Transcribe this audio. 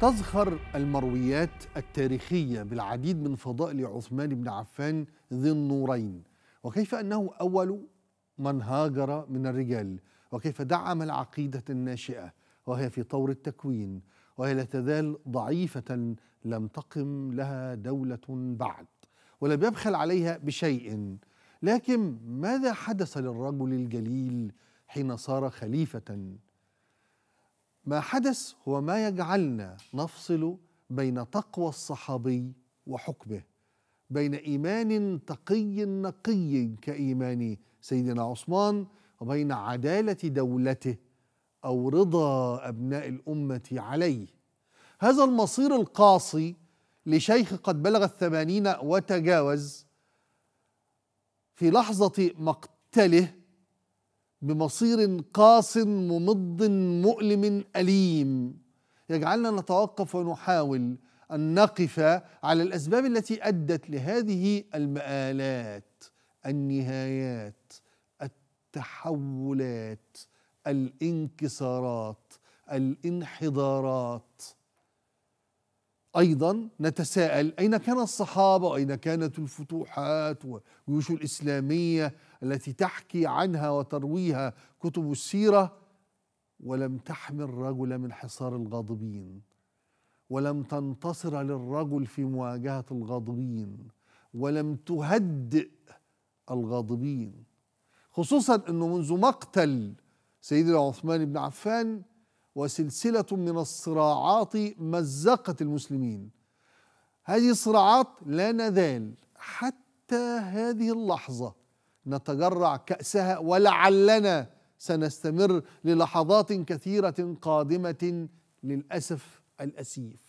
تزخر المرويات التاريخية بالعديد من فضائل عثمان بن عفان ذي النورين وكيف أنه أول من هاجر من الرجال وكيف دعم العقيدة الناشئة وهي في طور التكوين وهي لا تزال ضعيفة لم تقم لها دولة بعد ولم يبخل عليها بشيء لكن ماذا حدث للرجل الجليل حين صار خليفة ما حدث هو ما يجعلنا نفصل بين تقوى الصحابي وحكمه بين ايمان تقي نقي كايمان سيدنا عثمان وبين عداله دولته او رضا ابناء الامه عليه هذا المصير القاصي لشيخ قد بلغ الثمانين وتجاوز في لحظه مقتله بمصير قاس ممض مؤلم أليم يجعلنا نتوقف ونحاول أن نقف على الأسباب التي أدت لهذه المآلات النهايات التحولات الانكسارات الانحدارات أيضا نتساءل أين كان الصحابة أين كانت الفتوحات والجيوش الإسلامية التي تحكي عنها وترويها كتب السيرة ولم تحمي الرجل من حصار الغاضبين ولم تنتصر للرجل في مواجهة الغاضبين ولم تهدئ الغاضبين خصوصا أنه منذ مقتل سيدنا عثمان بن عفان وسلسلة من الصراعات مزقت المسلمين هذه الصراعات لا نزال حتى هذه اللحظة نتجرع كأسها ولعلنا سنستمر للحظات كثيرة قادمة للأسف الأسيف